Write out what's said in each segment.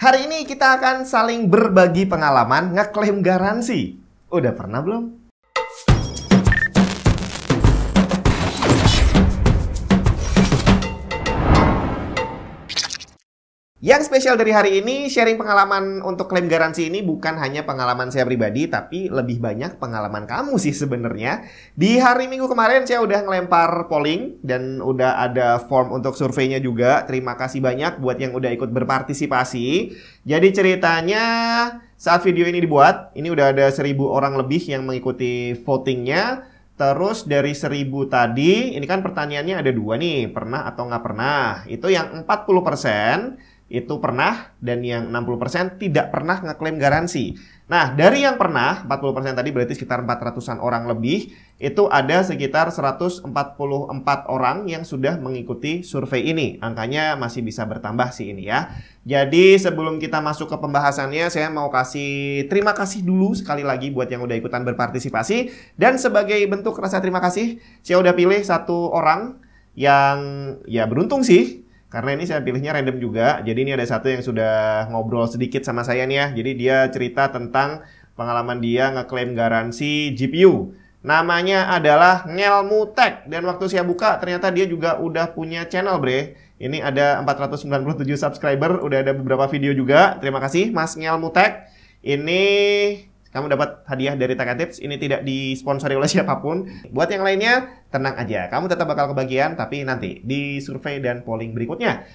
Hari ini kita akan saling berbagi pengalaman ngeklaim garansi. Udah pernah belum? Yang spesial dari hari ini, sharing pengalaman untuk klaim garansi ini bukan hanya pengalaman saya pribadi, tapi lebih banyak pengalaman kamu sih sebenarnya. Di hari Minggu kemarin saya udah ngelempar polling dan udah ada form untuk surveinya juga. Terima kasih banyak buat yang udah ikut berpartisipasi. Jadi ceritanya saat video ini dibuat, ini udah ada seribu orang lebih yang mengikuti votingnya. Terus dari seribu tadi, ini kan pertanyaannya ada dua nih, pernah atau nggak pernah. Itu yang 40 persen itu pernah dan yang 60% tidak pernah ngeklaim garansi. Nah, dari yang pernah 40% tadi berarti sekitar 400-an orang lebih, itu ada sekitar 144 orang yang sudah mengikuti survei ini. Angkanya masih bisa bertambah sih ini ya. Jadi sebelum kita masuk ke pembahasannya, saya mau kasih terima kasih dulu sekali lagi buat yang udah ikutan berpartisipasi. Dan sebagai bentuk rasa terima kasih, saya udah pilih satu orang yang ya beruntung sih karena ini saya pilihnya random juga. Jadi ini ada satu yang sudah ngobrol sedikit sama saya nih ya. Jadi dia cerita tentang pengalaman dia ngeklaim garansi GPU. Namanya adalah Ngelmu Dan waktu saya buka ternyata dia juga udah punya channel bre. Ini ada 497 subscriber, udah ada beberapa video juga. Terima kasih Mas Ngelmu Ini kamu dapat hadiah dari Takatips. Ini tidak disponsori oleh siapapun. Buat yang lainnya, tenang aja. Kamu tetap bakal kebagian, tapi nanti di survei dan polling berikutnya.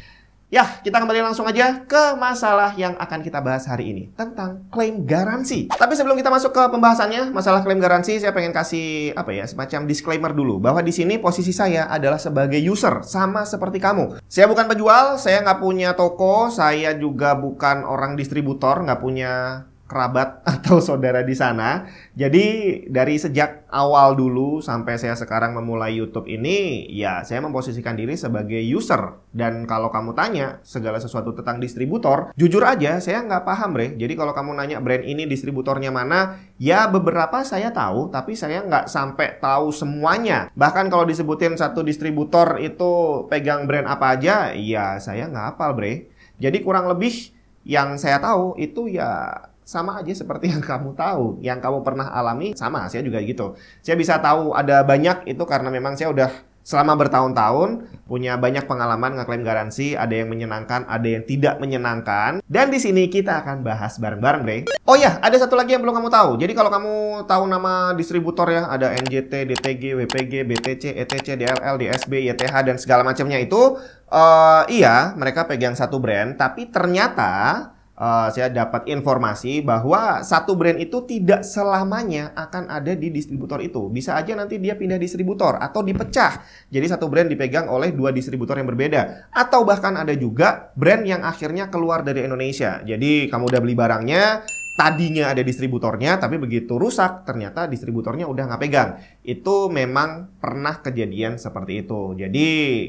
Ya, kita kembali langsung aja ke masalah yang akan kita bahas hari ini tentang klaim garansi. Tapi sebelum kita masuk ke pembahasannya, masalah klaim garansi saya pengen kasih apa ya, semacam disclaimer dulu bahwa di sini posisi saya adalah sebagai user sama seperti kamu. Saya bukan penjual, saya nggak punya toko, saya juga bukan orang distributor, nggak punya kerabat atau saudara di sana. Jadi dari sejak awal dulu sampai saya sekarang memulai YouTube ini, ya saya memposisikan diri sebagai user. Dan kalau kamu tanya segala sesuatu tentang distributor, jujur aja saya nggak paham Re. Jadi kalau kamu nanya brand ini distributornya mana, ya beberapa saya tahu, tapi saya nggak sampai tahu semuanya. Bahkan kalau disebutin satu distributor itu pegang brand apa aja, ya saya nggak hafal Bre. Jadi kurang lebih yang saya tahu itu ya sama aja seperti yang kamu tahu, yang kamu pernah alami sama. Saya juga gitu. Saya bisa tahu ada banyak itu karena memang saya udah selama bertahun-tahun punya banyak pengalaman ngeklaim garansi, ada yang menyenangkan, ada yang tidak menyenangkan. Dan di sini kita akan bahas bareng-bareng, Bre. Oh ya, ada satu lagi yang belum kamu tahu. Jadi kalau kamu tahu nama distributor ya, ada NJT, DTG, WPG, BTC, ETC, DLL, DSB, YTH dan segala macamnya itu uh, iya, mereka pegang satu brand, tapi ternyata uh, saya dapat informasi bahwa satu brand itu tidak selamanya akan ada di distributor itu. Bisa aja nanti dia pindah distributor atau dipecah. Jadi satu brand dipegang oleh dua distributor yang berbeda. Atau bahkan ada juga brand yang akhirnya keluar dari Indonesia. Jadi kamu udah beli barangnya, tadinya ada distributornya, tapi begitu rusak, ternyata distributornya udah nggak pegang. Itu memang pernah kejadian seperti itu. Jadi,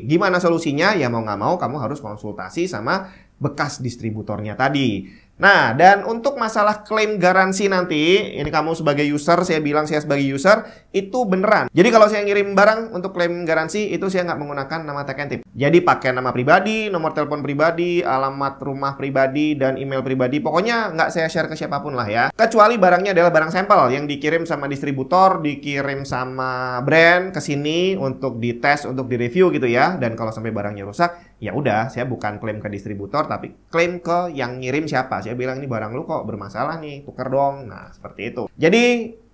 gimana solusinya? Ya mau nggak mau, kamu harus konsultasi sama bekas distributornya tadi. Nah, dan untuk masalah klaim garansi nanti, ini kamu sebagai user, saya bilang saya sebagai user, itu beneran. Jadi kalau saya ngirim barang untuk klaim garansi, itu saya nggak menggunakan nama tag and tip. Jadi pakai nama pribadi, nomor telepon pribadi, alamat rumah pribadi, dan email pribadi. Pokoknya nggak saya share ke siapapun lah ya. Kecuali barangnya adalah barang sampel yang dikirim sama distributor, dikirim sama brand ke sini untuk dites, untuk direview gitu ya. Dan kalau sampai barangnya rusak, ya udah saya bukan klaim ke distributor tapi klaim ke yang ngirim siapa saya bilang ini barang lu kok bermasalah nih tuker dong nah seperti itu jadi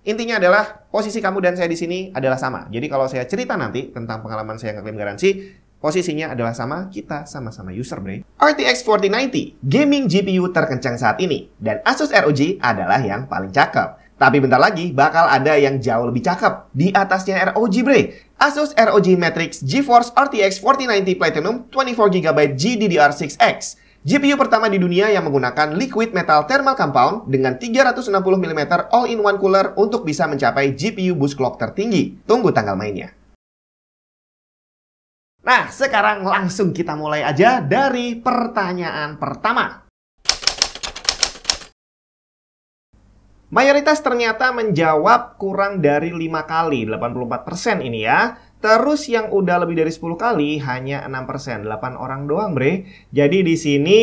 intinya adalah posisi kamu dan saya di sini adalah sama jadi kalau saya cerita nanti tentang pengalaman saya ngeklaim garansi posisinya adalah sama, kita sama-sama user, bre. RTX 4090, gaming GPU terkencang saat ini, dan Asus ROG adalah yang paling cakep. Tapi bentar lagi bakal ada yang jauh lebih cakep di atasnya ROG Bre. Asus ROG Matrix GeForce RTX 4090 Platinum 24GB GDDR6X. GPU pertama di dunia yang menggunakan liquid metal thermal compound dengan 360mm all-in-one cooler untuk bisa mencapai GPU boost clock tertinggi. Tunggu tanggal mainnya. Nah, sekarang langsung kita mulai aja dari pertanyaan pertama. Mayoritas ternyata menjawab kurang dari lima kali, 84% ini ya. Terus yang udah lebih dari 10 kali hanya 6%, 8 orang doang bre. Jadi di sini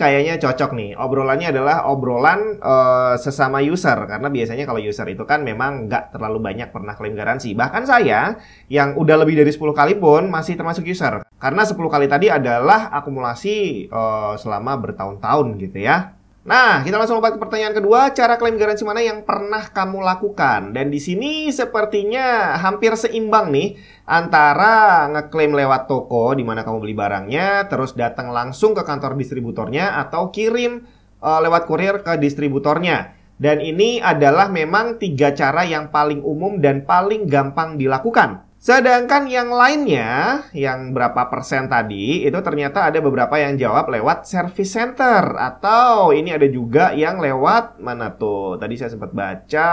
kayaknya cocok nih. Obrolannya adalah obrolan uh, sesama user. Karena biasanya kalau user itu kan memang nggak terlalu banyak pernah klaim garansi. Bahkan saya yang udah lebih dari 10 kali pun masih termasuk user. Karena 10 kali tadi adalah akumulasi uh, selama bertahun-tahun gitu ya. Nah, kita langsung lompat ke pertanyaan kedua, cara klaim garansi mana yang pernah kamu lakukan? Dan di sini sepertinya hampir seimbang nih antara ngeklaim lewat toko di mana kamu beli barangnya, terus datang langsung ke kantor distributornya atau kirim uh, lewat kurir ke distributornya. Dan ini adalah memang tiga cara yang paling umum dan paling gampang dilakukan. Sedangkan yang lainnya, yang berapa persen tadi, itu ternyata ada beberapa yang jawab lewat service center. Atau ini ada juga yang lewat, mana tuh? Tadi saya sempat baca,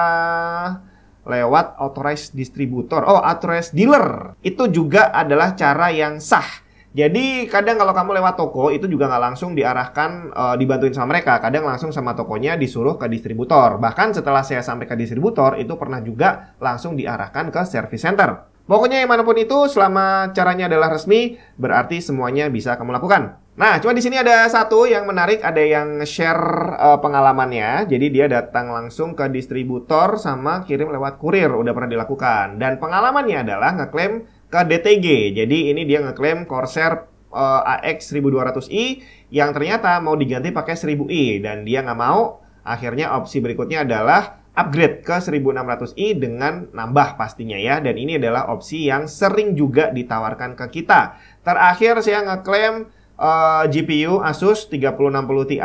lewat authorized distributor. Oh, authorized dealer. Itu juga adalah cara yang sah. Jadi kadang kalau kamu lewat toko itu juga nggak langsung diarahkan e, dibantuin sama mereka, kadang langsung sama tokonya disuruh ke distributor. Bahkan setelah saya sampai ke distributor itu pernah juga langsung diarahkan ke service center. Pokoknya yang manapun itu, selama caranya adalah resmi, berarti semuanya bisa kamu lakukan. Nah, cuma di sini ada satu yang menarik, ada yang share uh, pengalamannya. Jadi dia datang langsung ke distributor sama kirim lewat kurir, udah pernah dilakukan. Dan pengalamannya adalah ngeklaim ke DTG. Jadi ini dia ngeklaim Corsair uh, AX 1200i yang ternyata mau diganti pakai 1000i dan dia nggak mau. Akhirnya opsi berikutnya adalah upgrade ke 1600i dengan nambah pastinya ya. Dan ini adalah opsi yang sering juga ditawarkan ke kita. Terakhir saya ngeklaim uh, eh, GPU Asus 3060 Ti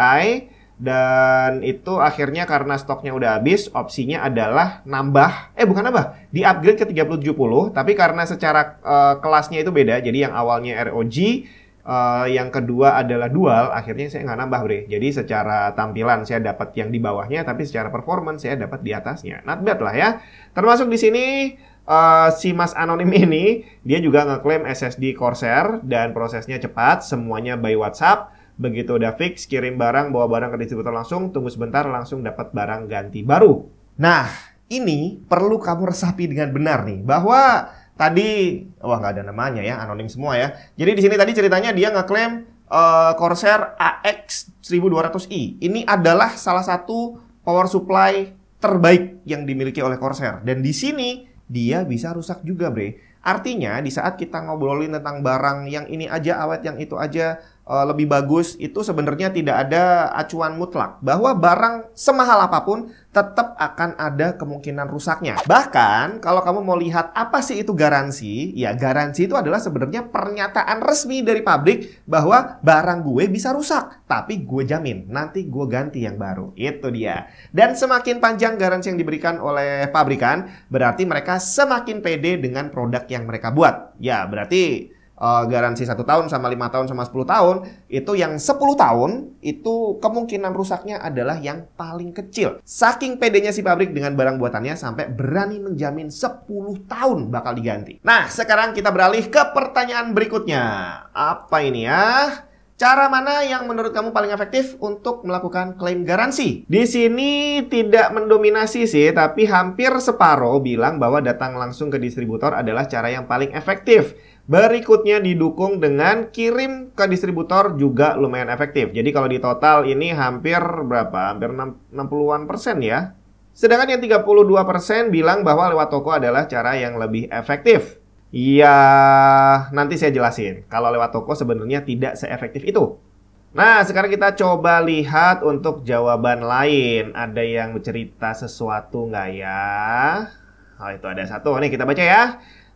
dan itu akhirnya karena stoknya udah habis, opsinya adalah nambah, eh bukan nambah, di upgrade ke 3070, tapi karena secara uh, kelasnya itu beda, jadi yang awalnya ROG Uh, yang kedua adalah dual, akhirnya saya nggak nambah bre. Jadi secara tampilan saya dapat yang di bawahnya, tapi secara performance saya dapat di atasnya. Not bad lah ya. Termasuk di sini uh, si Mas Anonim ini, dia juga ngeklaim SSD Corsair dan prosesnya cepat, semuanya by WhatsApp. Begitu udah fix, kirim barang, bawa barang ke distributor langsung, tunggu sebentar langsung dapat barang ganti baru. Nah, ini perlu kamu resapi dengan benar nih, bahwa Tadi, wah nggak ada namanya ya, anonim semua ya. Jadi di sini tadi ceritanya dia ngeklaim uh, Corsair AX 1200i. Ini adalah salah satu power supply terbaik yang dimiliki oleh Corsair. Dan di sini dia bisa rusak juga, Bre. Artinya di saat kita ngobrolin tentang barang yang ini aja awet, yang itu aja Eh, lebih bagus itu sebenarnya tidak ada acuan mutlak bahwa barang semahal apapun tetap akan ada kemungkinan rusaknya. Bahkan kalau kamu mau lihat apa sih itu garansi, ya garansi itu adalah sebenarnya pernyataan resmi dari pabrik bahwa barang gue bisa rusak, tapi gue jamin nanti gue ganti yang baru. Itu dia. Dan semakin panjang garansi yang diberikan oleh pabrikan, berarti mereka semakin pede dengan produk yang mereka buat. Ya, berarti uh, garansi satu tahun sama lima tahun sama 10 tahun itu yang 10 tahun itu kemungkinan rusaknya adalah yang paling kecil saking pedenya si pabrik dengan barang buatannya sampai berani menjamin 10 tahun bakal diganti nah sekarang kita beralih ke pertanyaan berikutnya apa ini ya Cara mana yang menurut kamu paling efektif untuk melakukan klaim garansi? Di sini tidak mendominasi sih, tapi hampir separuh bilang bahwa datang langsung ke distributor adalah cara yang paling efektif. Berikutnya didukung dengan kirim ke distributor juga lumayan efektif. Jadi kalau di total ini hampir berapa? Hampir 60-an persen ya. Sedangkan yang 32% bilang bahwa lewat toko adalah cara yang lebih efektif. Iya, nanti saya jelasin. Kalau lewat toko sebenarnya tidak seefektif itu. Nah, sekarang kita coba lihat untuk jawaban lain. Ada yang bercerita sesuatu nggak ya? Oh, itu ada satu. Nih, kita baca ya.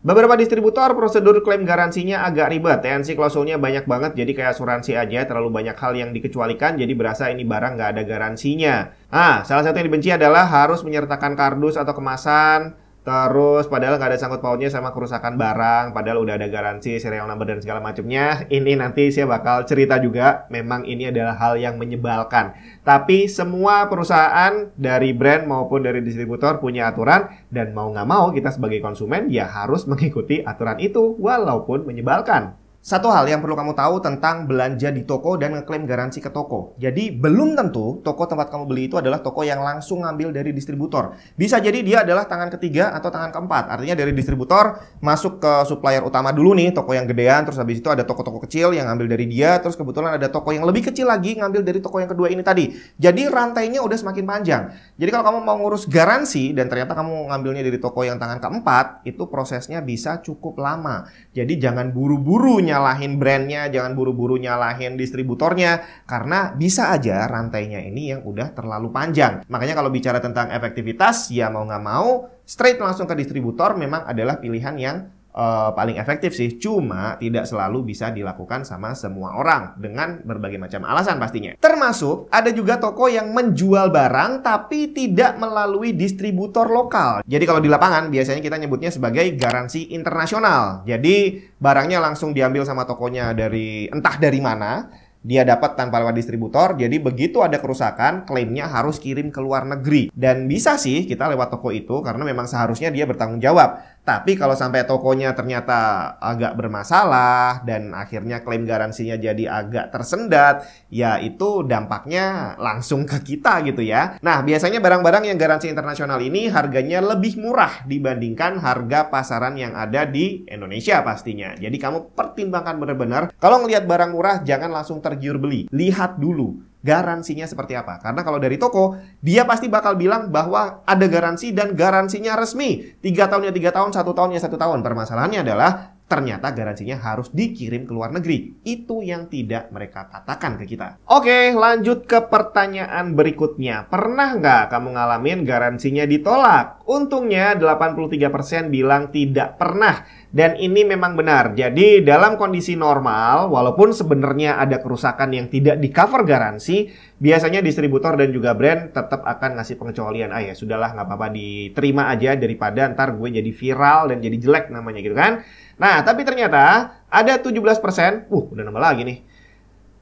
Beberapa distributor prosedur klaim garansinya agak ribet. TNC klausulnya banyak banget jadi kayak asuransi aja terlalu banyak hal yang dikecualikan jadi berasa ini barang nggak ada garansinya. Nah, salah satu yang dibenci adalah harus menyertakan kardus atau kemasan Terus padahal nggak ada sangkut pautnya sama kerusakan barang, padahal udah ada garansi, serial number dan segala macamnya. Ini nanti saya bakal cerita juga. Memang ini adalah hal yang menyebalkan. Tapi semua perusahaan dari brand maupun dari distributor punya aturan dan mau nggak mau kita sebagai konsumen ya harus mengikuti aturan itu walaupun menyebalkan. Satu hal yang perlu kamu tahu tentang belanja di toko dan ngeklaim garansi ke toko. Jadi belum tentu toko tempat kamu beli itu adalah toko yang langsung ngambil dari distributor. Bisa jadi dia adalah tangan ketiga atau tangan keempat. Artinya dari distributor masuk ke supplier utama dulu nih, toko yang gedean, terus habis itu ada toko-toko kecil yang ngambil dari dia, terus kebetulan ada toko yang lebih kecil lagi ngambil dari toko yang kedua ini tadi. Jadi rantainya udah semakin panjang. Jadi kalau kamu mau ngurus garansi dan ternyata kamu ngambilnya dari toko yang tangan keempat, itu prosesnya bisa cukup lama. Jadi jangan buru-buru nyalahin brandnya, jangan buru-buru nyalahin distributornya, karena bisa aja rantainya ini yang udah terlalu panjang. Makanya kalau bicara tentang efektivitas, ya mau nggak mau, straight langsung ke distributor memang adalah pilihan yang uh, paling efektif sih, cuma tidak selalu bisa dilakukan sama semua orang dengan berbagai macam alasan pastinya. Termasuk ada juga toko yang menjual barang tapi tidak melalui distributor lokal. Jadi kalau di lapangan biasanya kita nyebutnya sebagai garansi internasional. Jadi barangnya langsung diambil sama tokonya dari entah dari mana dia dapat tanpa lewat distributor. Jadi begitu ada kerusakan, klaimnya harus kirim ke luar negeri. Dan bisa sih kita lewat toko itu karena memang seharusnya dia bertanggung jawab. Tapi kalau sampai tokonya ternyata agak bermasalah dan akhirnya klaim garansinya jadi agak tersendat, ya itu dampaknya langsung ke kita gitu ya. Nah, biasanya barang-barang yang garansi internasional ini harganya lebih murah dibandingkan harga pasaran yang ada di Indonesia pastinya. Jadi kamu pertimbangkan benar-benar. Kalau ngelihat barang murah jangan langsung tergiur beli. Lihat dulu garansinya seperti apa. Karena kalau dari toko, dia pasti bakal bilang bahwa ada garansi dan garansinya resmi. Tiga tahunnya tiga tahun, satu tahunnya satu tahun. Permasalahannya adalah ternyata garansinya harus dikirim ke luar negeri. Itu yang tidak mereka katakan ke kita. Oke, lanjut ke pertanyaan berikutnya. Pernah nggak kamu ngalamin garansinya ditolak? Untungnya 83% bilang tidak pernah. Dan ini memang benar. Jadi dalam kondisi normal, walaupun sebenarnya ada kerusakan yang tidak di cover garansi, biasanya distributor dan juga brand tetap akan ngasih pengecualian. Ah ya sudahlah nggak apa-apa diterima aja daripada ntar gue jadi viral dan jadi jelek namanya gitu kan. Nah tapi ternyata ada 17%, uh udah nambah lagi nih.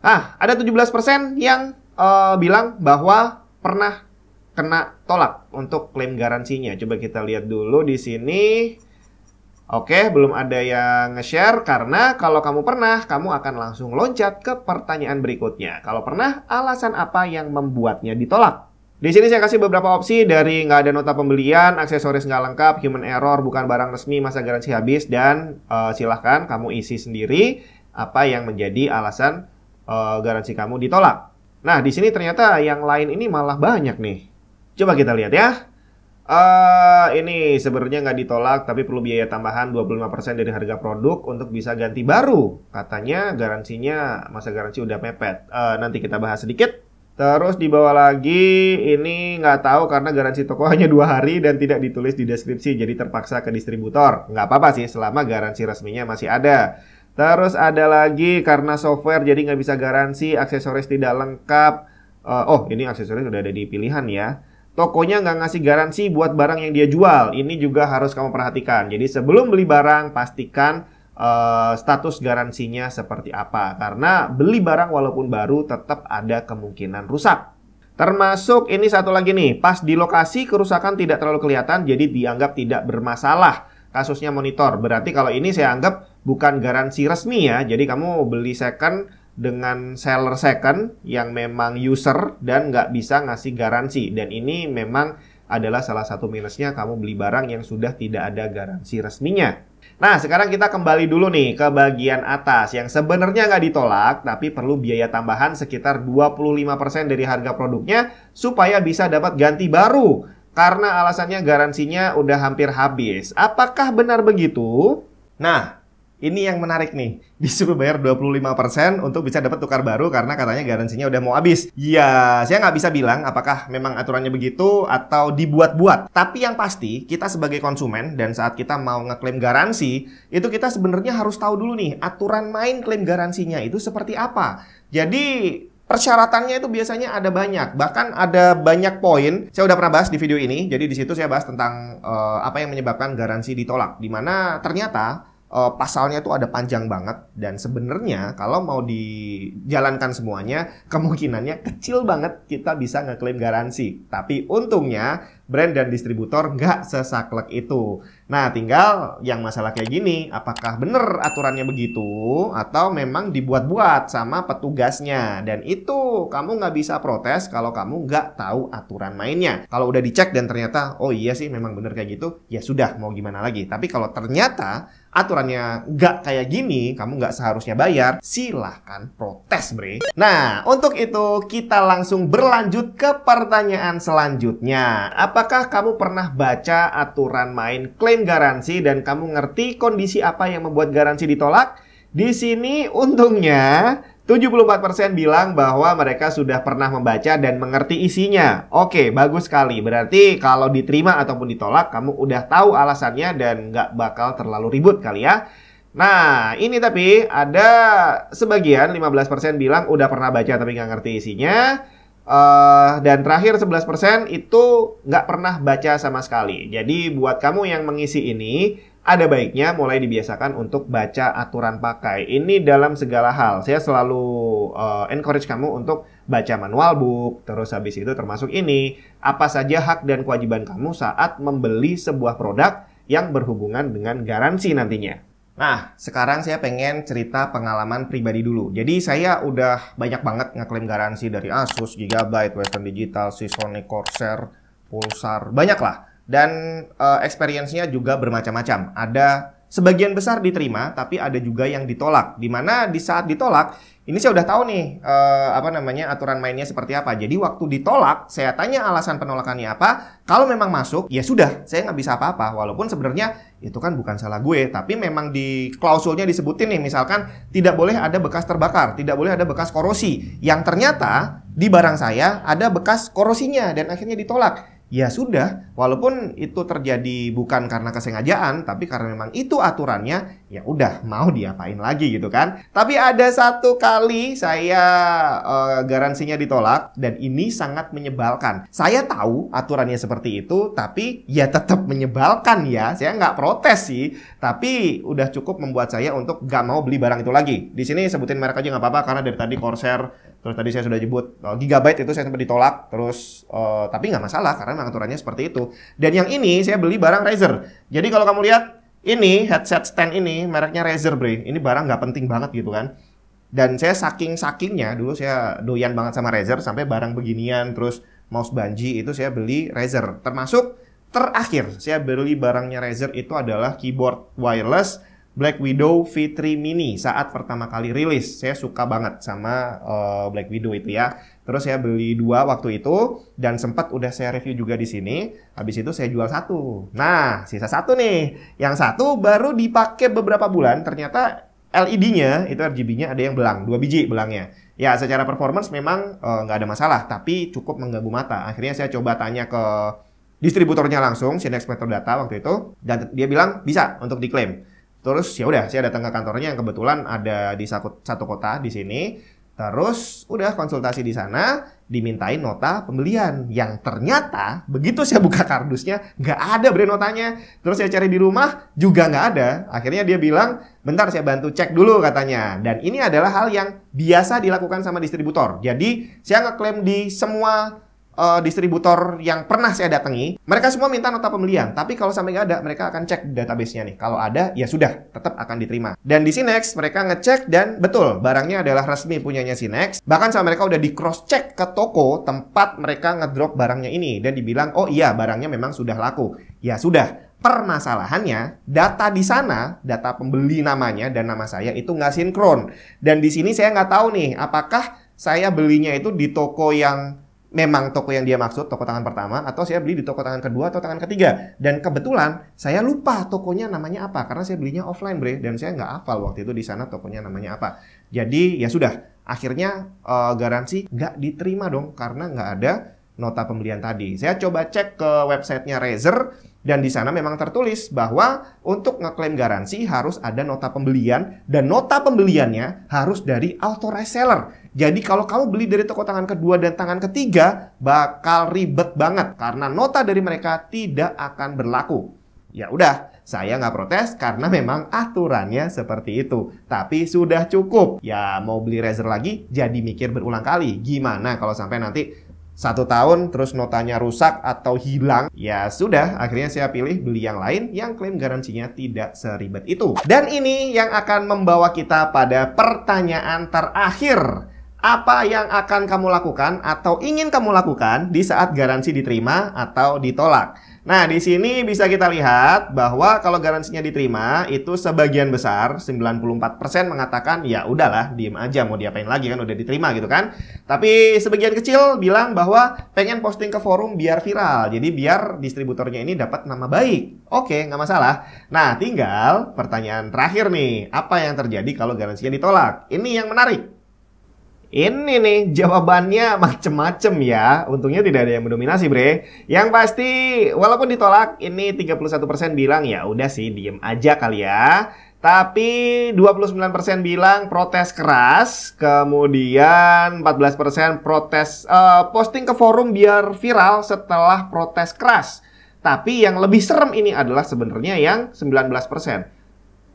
Ah ada 17% yang uh, bilang bahwa pernah kena tolak untuk klaim garansinya. Coba kita lihat dulu di sini. Oke, belum ada yang nge-share karena kalau kamu pernah, kamu akan langsung loncat ke pertanyaan berikutnya. Kalau pernah, alasan apa yang membuatnya ditolak? Di sini saya kasih beberapa opsi dari nggak ada nota pembelian, aksesoris nggak lengkap, human error, bukan barang resmi, masa garansi habis, dan uh, silahkan kamu isi sendiri apa yang menjadi alasan uh, garansi kamu ditolak. Nah, di sini ternyata yang lain ini malah banyak nih. Coba kita lihat ya. Uh, ini sebenarnya nggak ditolak, tapi perlu biaya tambahan 25% dari harga produk untuk bisa ganti baru. Katanya garansinya, masa garansi udah mepet. Uh, nanti kita bahas sedikit. Terus di bawah lagi, ini nggak tahu karena garansi toko hanya dua hari dan tidak ditulis di deskripsi, jadi terpaksa ke distributor. Nggak apa-apa sih, selama garansi resminya masih ada. Terus ada lagi karena software jadi nggak bisa garansi, aksesoris tidak lengkap. Uh, oh, ini aksesoris udah ada di pilihan ya tokonya nggak ngasih garansi buat barang yang dia jual. Ini juga harus kamu perhatikan. Jadi sebelum beli barang, pastikan uh, status garansinya seperti apa. Karena beli barang walaupun baru tetap ada kemungkinan rusak. Termasuk ini satu lagi nih, pas di lokasi kerusakan tidak terlalu kelihatan jadi dianggap tidak bermasalah. Kasusnya monitor, berarti kalau ini saya anggap bukan garansi resmi ya. Jadi kamu beli second dengan seller second yang memang user dan nggak bisa ngasih garansi. Dan ini memang adalah salah satu minusnya kamu beli barang yang sudah tidak ada garansi resminya. Nah, sekarang kita kembali dulu nih ke bagian atas yang sebenarnya nggak ditolak, tapi perlu biaya tambahan sekitar 25% dari harga produknya supaya bisa dapat ganti baru. Karena alasannya garansinya udah hampir habis. Apakah benar begitu? Nah, ini yang menarik nih, disuruh bayar 25% untuk bisa dapat tukar baru karena katanya garansinya udah mau habis. Ya, saya nggak bisa bilang apakah memang aturannya begitu atau dibuat-buat. Tapi yang pasti, kita sebagai konsumen dan saat kita mau ngeklaim garansi, itu kita sebenarnya harus tahu dulu nih, aturan main klaim garansinya itu seperti apa. Jadi, Persyaratannya itu biasanya ada banyak, bahkan ada banyak poin. Saya udah pernah bahas di video ini, jadi di situ saya bahas tentang uh, apa yang menyebabkan garansi ditolak. Dimana ternyata uh, pasalnya itu ada panjang banget dan sebenarnya kalau mau dijalankan semuanya kemungkinannya kecil banget kita bisa ngeklaim garansi. Tapi untungnya brand dan distributor nggak sesaklek itu. Nah, tinggal yang masalah kayak gini, apakah benar aturannya begitu atau memang dibuat-buat sama petugasnya? Dan itu kamu nggak bisa protes kalau kamu nggak tahu aturan mainnya. Kalau udah dicek dan ternyata, oh iya sih memang bener kayak gitu, ya sudah, mau gimana lagi. Tapi kalau ternyata aturannya nggak kayak gini, kamu nggak seharusnya bayar, silahkan protes bre. Nah, untuk itu kita langsung berlanjut ke pertanyaan selanjutnya. Apakah kamu pernah baca aturan main klaim garansi dan kamu ngerti kondisi apa yang membuat garansi ditolak? Di sini untungnya 74% bilang bahwa mereka sudah pernah membaca dan mengerti isinya. Oke, bagus sekali. Berarti kalau diterima ataupun ditolak, kamu udah tahu alasannya dan nggak bakal terlalu ribut kali ya. Nah, ini tapi ada sebagian 15% bilang udah pernah baca tapi nggak ngerti isinya. Uh, dan terakhir 11% itu nggak pernah baca sama sekali. Jadi buat kamu yang mengisi ini, ada baiknya mulai dibiasakan untuk baca aturan pakai. Ini dalam segala hal. Saya selalu uh, encourage kamu untuk baca manual book, terus habis itu termasuk ini, apa saja hak dan kewajiban kamu saat membeli sebuah produk yang berhubungan dengan garansi nantinya. Nah, sekarang saya pengen cerita pengalaman pribadi dulu. Jadi saya udah banyak banget ngeklaim garansi dari Asus, Gigabyte, Western Digital, Seasonic, Corsair, Pulsar, banyak lah dan uh, experience-nya juga bermacam-macam. Ada sebagian besar diterima, tapi ada juga yang ditolak. Dimana di saat ditolak, ini saya udah tahu nih uh, apa namanya aturan mainnya seperti apa. Jadi waktu ditolak, saya tanya alasan penolakannya apa. Kalau memang masuk, ya sudah, saya nggak bisa apa-apa. Walaupun sebenarnya itu kan bukan salah gue, tapi memang di klausulnya disebutin nih, misalkan tidak boleh ada bekas terbakar, tidak boleh ada bekas korosi. Yang ternyata di barang saya ada bekas korosinya dan akhirnya ditolak ya sudah, walaupun itu terjadi bukan karena kesengajaan, tapi karena memang itu aturannya, ya udah mau diapain lagi gitu kan. Tapi ada satu kali saya uh, garansinya ditolak dan ini sangat menyebalkan. Saya tahu aturannya seperti itu, tapi ya tetap menyebalkan ya. Saya nggak protes sih, tapi udah cukup membuat saya untuk nggak mau beli barang itu lagi. Di sini sebutin merek aja nggak apa-apa karena dari tadi Corsair Terus tadi saya sudah jebut uh, eh, gigabyte itu saya sempat ditolak. Terus uh, tapi nggak masalah karena aturannya seperti itu. Dan yang ini saya beli barang Razer. Jadi kalau kamu lihat ini headset stand ini mereknya Razer Bre. Ini barang nggak penting banget gitu kan. Dan saya saking sakingnya dulu saya doyan banget sama Razer sampai barang beginian terus mouse banji itu saya beli Razer. Termasuk terakhir saya beli barangnya Razer itu adalah keyboard wireless Black Widow V3 Mini saat pertama kali rilis. Saya suka banget sama uh, Black Widow itu ya. Terus saya beli dua waktu itu dan sempat udah saya review juga di sini. Habis itu saya jual satu. Nah, sisa satu nih. Yang satu baru dipakai beberapa bulan. Ternyata LED-nya itu RGB-nya ada yang belang, dua biji belangnya. Ya, secara performance memang eh, nggak uh, ada masalah, tapi cukup mengganggu mata. Akhirnya saya coba tanya ke distributornya langsung, Sinex Data waktu itu, dan dia bilang bisa untuk diklaim. Terus ya udah saya datang ke kantornya yang kebetulan ada di satu, kota di sini. Terus udah konsultasi di sana, dimintain nota pembelian yang ternyata begitu saya buka kardusnya nggak ada brand notanya. Terus saya cari di rumah juga nggak ada. Akhirnya dia bilang, bentar saya bantu cek dulu katanya. Dan ini adalah hal yang biasa dilakukan sama distributor. Jadi saya ngeklaim di semua uh, distributor yang pernah saya datangi, mereka semua minta nota pembelian. Tapi kalau sampai nggak ada, mereka akan cek database-nya nih. Kalau ada, ya sudah, tetap akan diterima. Dan di Sinex, mereka ngecek dan betul, barangnya adalah resmi punyanya Sinex. Bahkan sama mereka udah di cross-check ke toko tempat mereka ngedrop barangnya ini. Dan dibilang, oh iya, barangnya memang sudah laku. Ya sudah, Permasalahannya, data di sana, data pembeli namanya dan nama saya itu nggak sinkron. Dan di sini saya nggak tahu nih, apakah saya belinya itu di toko yang memang toko yang dia maksud, toko tangan pertama, atau saya beli di toko tangan kedua atau tangan ketiga. Dan kebetulan saya lupa tokonya namanya apa, karena saya belinya offline, bre, dan saya nggak hafal waktu itu di sana tokonya namanya apa. Jadi ya sudah, akhirnya uh, garansi nggak diterima dong, karena nggak ada nota pembelian tadi. Saya coba cek ke websitenya Razer, dan di sana memang tertulis bahwa untuk ngeklaim garansi harus ada nota pembelian dan nota pembeliannya harus dari authorized reseller Jadi kalau kamu beli dari toko tangan kedua dan tangan ketiga bakal ribet banget karena nota dari mereka tidak akan berlaku. Ya udah, saya nggak protes karena memang aturannya seperti itu. Tapi sudah cukup. Ya mau beli Razer lagi jadi mikir berulang kali. Gimana kalau sampai nanti satu tahun terus notanya rusak atau hilang, ya sudah akhirnya saya pilih beli yang lain yang klaim garansinya tidak seribet itu. Dan ini yang akan membawa kita pada pertanyaan terakhir. Apa yang akan kamu lakukan atau ingin kamu lakukan di saat garansi diterima atau ditolak? Nah, di sini bisa kita lihat bahwa kalau garansinya diterima, itu sebagian besar, 94% mengatakan, ya udahlah, diem aja, mau diapain lagi kan, udah diterima gitu kan. Tapi sebagian kecil bilang bahwa pengen posting ke forum biar viral, jadi biar distributornya ini dapat nama baik. Oke, nggak masalah. Nah, tinggal pertanyaan terakhir nih, apa yang terjadi kalau garansinya ditolak? Ini yang menarik. Ini nih jawabannya macem-macem ya. Untungnya tidak ada yang mendominasi, Bre. Yang pasti walaupun ditolak, ini 31% bilang ya udah sih diem aja kali ya. Tapi 29% bilang protes keras, kemudian 14% protes uh, posting ke forum biar viral setelah protes keras. Tapi yang lebih serem ini adalah sebenarnya yang 19%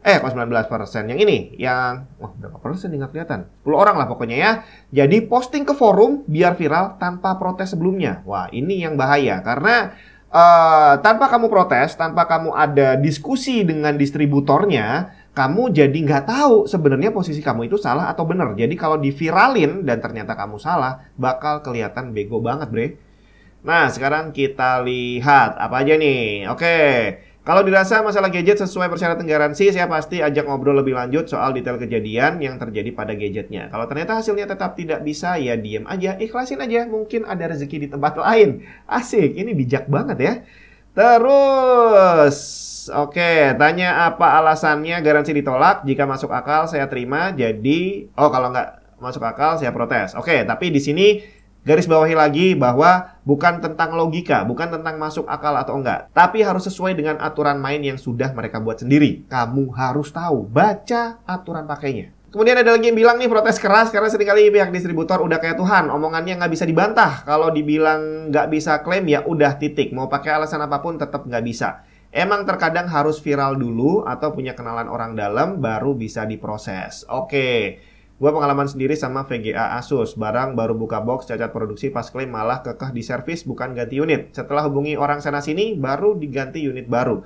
eh kok 19 persen yang ini yang wah berapa persen nggak kelihatan 10 orang lah pokoknya ya jadi posting ke forum biar viral tanpa protes sebelumnya wah ini yang bahaya karena uh, tanpa kamu protes tanpa kamu ada diskusi dengan distributornya kamu jadi nggak tahu sebenarnya posisi kamu itu salah atau benar jadi kalau diviralin dan ternyata kamu salah bakal kelihatan bego banget bre nah sekarang kita lihat apa aja nih oke okay. Kalau dirasa masalah gadget sesuai persyaratan garansi, saya pasti ajak ngobrol lebih lanjut soal detail kejadian yang terjadi pada gadgetnya. Kalau ternyata hasilnya tetap tidak bisa, ya diem aja, ikhlasin aja, mungkin ada rezeki di tempat lain. Asik, ini bijak banget ya. Terus, oke, tanya apa alasannya garansi ditolak? Jika masuk akal, saya terima. Jadi, oh kalau nggak masuk akal, saya protes. Oke, tapi di sini Garis bawahi lagi bahwa bukan tentang logika, bukan tentang masuk akal atau enggak, tapi harus sesuai dengan aturan main yang sudah mereka buat sendiri. Kamu harus tahu, baca aturan pakainya. Kemudian ada lagi yang bilang nih protes keras karena seringkali pihak distributor udah kayak Tuhan, omongannya nggak bisa dibantah. Kalau dibilang nggak bisa klaim ya udah titik, mau pakai alasan apapun tetap nggak bisa. Emang terkadang harus viral dulu atau punya kenalan orang dalam baru bisa diproses. Oke. Okay. Gue pengalaman sendiri sama VGA Asus, barang baru buka box, cacat produksi pas klaim malah kekeh di servis bukan ganti unit. Setelah hubungi orang sana sini, baru diganti unit baru.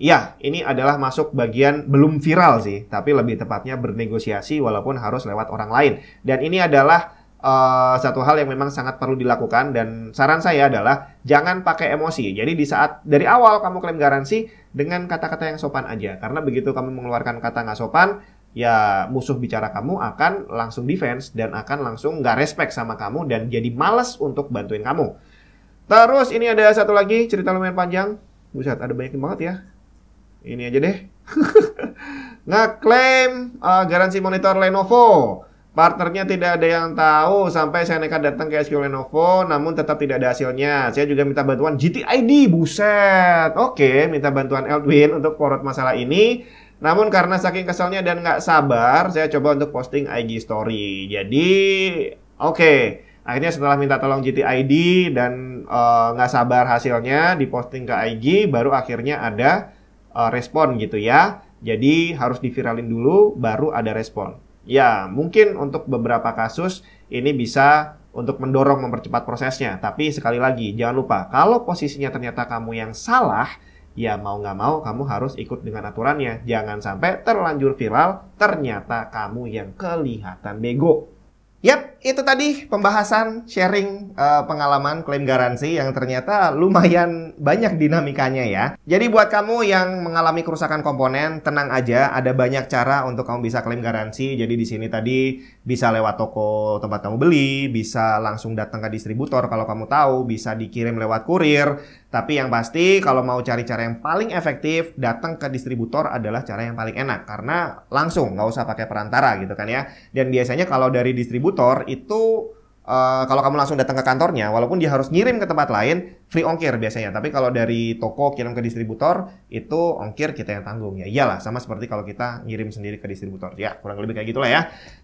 Ya, ini adalah masuk bagian belum viral sih, tapi lebih tepatnya bernegosiasi walaupun harus lewat orang lain. Dan ini adalah uh, satu hal yang memang sangat perlu dilakukan dan saran saya adalah jangan pakai emosi. Jadi di saat dari awal kamu klaim garansi dengan kata-kata yang sopan aja karena begitu kamu mengeluarkan kata nggak sopan ya musuh bicara kamu akan langsung defense dan akan langsung nggak respect sama kamu dan jadi males untuk bantuin kamu. Terus ini ada satu lagi cerita lumayan panjang. Buset, ada banyak banget ya. Ini aja deh. Ngeklaim uh, garansi monitor Lenovo. Partnernya tidak ada yang tahu sampai saya nekat datang ke SQ Lenovo namun tetap tidak ada hasilnya. Saya juga minta bantuan GTID, buset. Oke, minta bantuan Eldwin untuk forward masalah ini. Namun karena saking keselnya dan nggak sabar, saya coba untuk posting IG story. Jadi, oke. Okay. Akhirnya setelah minta tolong GTID dan eh, nggak uh, sabar hasilnya diposting ke IG, baru akhirnya ada uh, respon gitu ya. Jadi harus diviralin dulu, baru ada respon. Ya, mungkin untuk beberapa kasus ini bisa untuk mendorong mempercepat prosesnya. Tapi sekali lagi, jangan lupa, kalau posisinya ternyata kamu yang salah, ya mau nggak mau kamu harus ikut dengan aturannya. Jangan sampai terlanjur viral, ternyata kamu yang kelihatan bego. Yap, itu tadi pembahasan sharing uh, pengalaman klaim garansi yang ternyata lumayan banyak dinamikanya ya. Jadi buat kamu yang mengalami kerusakan komponen, tenang aja, ada banyak cara untuk kamu bisa klaim garansi. Jadi di sini tadi bisa lewat toko tempat kamu beli, bisa langsung datang ke distributor kalau kamu tahu, bisa dikirim lewat kurir. Tapi yang pasti kalau mau cari cara yang paling efektif, datang ke distributor adalah cara yang paling enak karena langsung nggak usah pakai perantara gitu kan ya. Dan biasanya kalau dari distributor distributor itu uh, kalau kamu langsung datang ke kantornya, walaupun dia harus ngirim ke tempat lain, free ongkir biasanya. Tapi kalau dari toko kirim ke distributor, itu ongkir kita yang tanggung ya. Iyalah, sama seperti kalau kita ngirim sendiri ke distributor. Ya, kurang lebih kayak gitulah ya.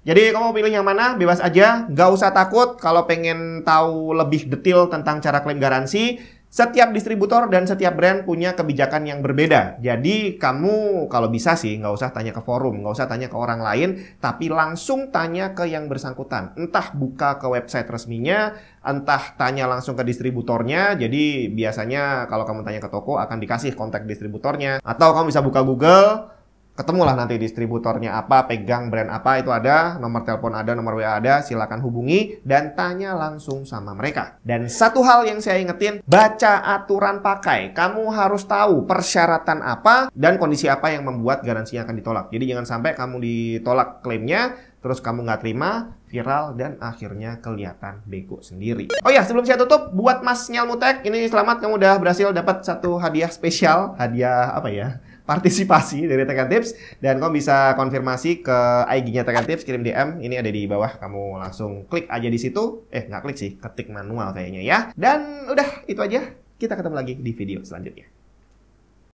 Jadi kamu pilih yang mana, bebas aja. Nggak usah takut kalau pengen tahu lebih detail tentang cara klaim garansi setiap distributor dan setiap brand punya kebijakan yang berbeda. Jadi kamu kalau bisa sih nggak usah tanya ke forum, nggak usah tanya ke orang lain, tapi langsung tanya ke yang bersangkutan. Entah buka ke website resminya, entah tanya langsung ke distributornya. Jadi biasanya kalau kamu tanya ke toko akan dikasih kontak distributornya. Atau kamu bisa buka Google, ketemulah nanti distributornya apa, pegang brand apa itu ada, nomor telepon ada, nomor WA ada, silakan hubungi dan tanya langsung sama mereka. Dan satu hal yang saya ingetin, baca aturan pakai. Kamu harus tahu persyaratan apa dan kondisi apa yang membuat garansinya akan ditolak. Jadi jangan sampai kamu ditolak klaimnya, terus kamu nggak terima, viral, dan akhirnya kelihatan bego sendiri. Oh ya, sebelum saya tutup, buat Mas nyalmutek ini selamat kamu udah berhasil dapat satu hadiah spesial, hadiah apa ya, partisipasi dari Tekan Tips dan kamu bisa konfirmasi ke IG-nya Tekan Tips kirim DM ini ada di bawah kamu langsung klik aja di situ eh nggak klik sih ketik manual kayaknya ya dan udah itu aja kita ketemu lagi di video selanjutnya